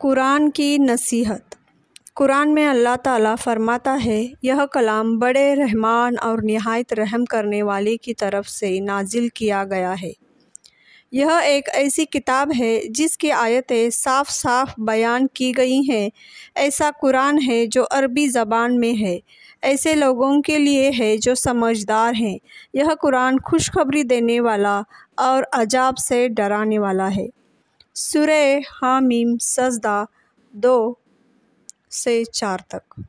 कुरान की नसीहत कुरान में अल्लाह ताला फरमाता है यह कलाम बड़े रहमान और नहायत रहम करने वाले की तरफ से नाजिल किया गया है यह एक ऐसी किताब है जिसकी आयतें साफ साफ बयान की गई हैं ऐसा कुरान है जो अरबी ज़बान में है ऐसे लोगों के लिए है जो समझदार हैं यह कुरान खुशखबरी देने वाला और अजाब से डराने वाला है सुरह हामिम सजदा दो से चार तक